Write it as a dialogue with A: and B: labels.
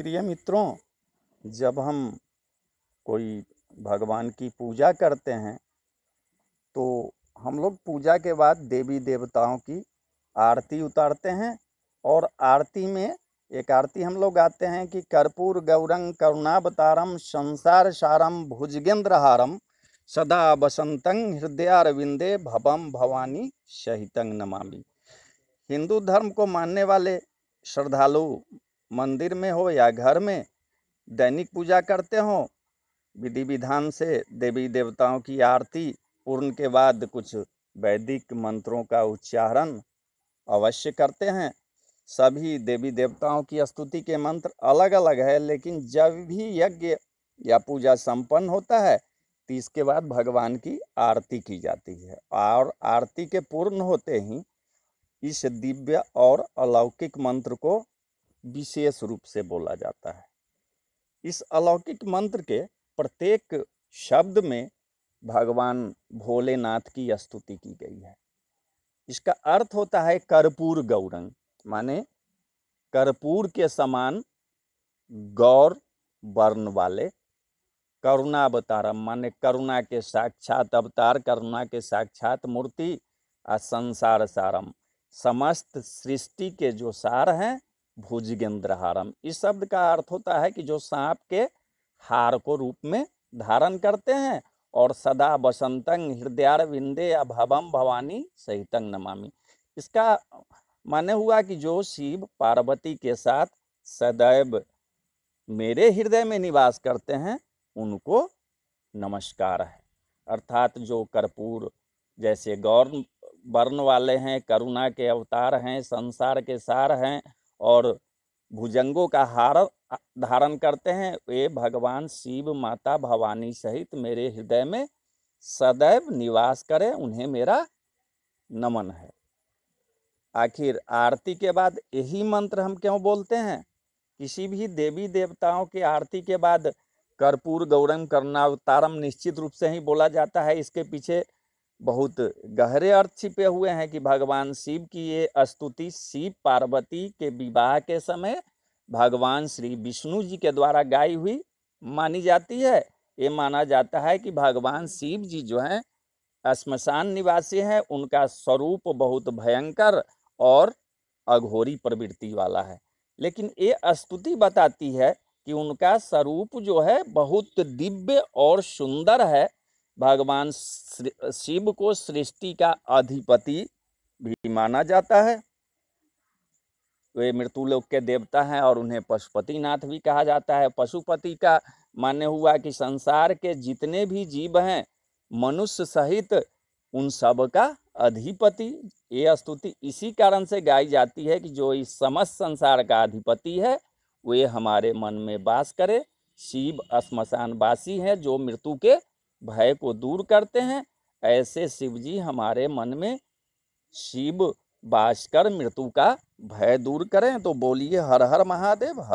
A: प्रिय मित्रों जब हम कोई भगवान की पूजा करते हैं तो हम लोग पूजा के बाद देवी देवताओं की आरती उतारते हैं और आरती में एक आरती हम लोग गाते हैं कि कर्पूर गौरंग करुणावतारम संसार सारम भुजगेंद्र हारम सदा बसंतंग हृदयारविंदे भवम भवानी सहितंग नमामि हिंदू धर्म को मानने वाले श्रद्धालु मंदिर में हो या घर में दैनिक पूजा करते हो विधि विधान से देवी देवताओं की आरती पूर्ण के बाद कुछ वैदिक मंत्रों का उच्चारण अवश्य करते हैं सभी देवी देवताओं की स्तुति के मंत्र अलग अलग है लेकिन जब भी यज्ञ या पूजा संपन्न होता है तो इसके बाद भगवान की आरती की जाती है और आरती के पूर्ण होते ही इस दिव्य और अलौकिक मंत्र को विशेष रूप से बोला जाता है इस अलौकिक मंत्र के प्रत्येक शब्द में भगवान भोलेनाथ की स्तुति की गई है इसका अर्थ होता है कर्पूर गौरंग माने कर्पूर के समान गौर वर्ण वाले करुणा अवतारम माने करुणा के साक्षात अवतार करुणा के साक्षात मूर्ति और संसार सारम समस्त सृष्टि के जो सार हैं भुजगेंद्र हारम इस शब्द का अर्थ होता है कि जो सांप के हार को रूप में धारण करते हैं और सदा बसंतंग हृदयार विंदे अभवम भवानी सहितंग नमामि इसका माने हुआ कि जो शिव पार्वती के साथ सदैव मेरे हृदय में निवास करते हैं उनको नमस्कार है अर्थात जो कर्पूर जैसे गौर वर्ण वाले हैं करुणा के अवतार हैं संसार के सार हैं और भुजंगों का हार धारण करते हैं वे भगवान शिव माता भवानी सहित मेरे हृदय में सदैव निवास करें उन्हें मेरा नमन है आखिर आरती के बाद यही मंत्र हम क्यों बोलते हैं किसी भी देवी देवताओं की आरती के बाद कर्पूर गौरम करना निश्चित रूप से ही बोला जाता है इसके पीछे बहुत गहरे अर्थ छिपे हुए हैं कि भगवान शिव की ये स्तुति शिव पार्वती के विवाह के समय भगवान श्री विष्णु जी के द्वारा गाई हुई मानी जाती है ये माना जाता है कि भगवान शिव जी जो हैं श्मशान निवासी हैं उनका स्वरूप बहुत भयंकर और अघोरी प्रवृत्ति वाला है लेकिन ये स्तुति बताती है कि उनका स्वरूप जो है बहुत दिव्य और सुंदर है भगवान शिव को सृष्टि का अधिपति भी माना जाता है वे मृत्यु लोग के देवता हैं और उन्हें पशुपतिनाथ भी कहा जाता है पशुपति का मान्य हुआ कि संसार के जितने भी जीव हैं मनुष्य सहित उन सब का अधिपति ये स्तुति इसी कारण से गाई जाती है कि जो इस समस्त संसार का अधिपति है वे हमारे मन में वास करे शिव स्मशान वासी हैं जो मृत्यु के भय को दूर करते हैं ऐसे शिव जी हमारे मन में शिव बास कर मृत्यु का भय दूर करें तो बोलिए हर हर महादेव हर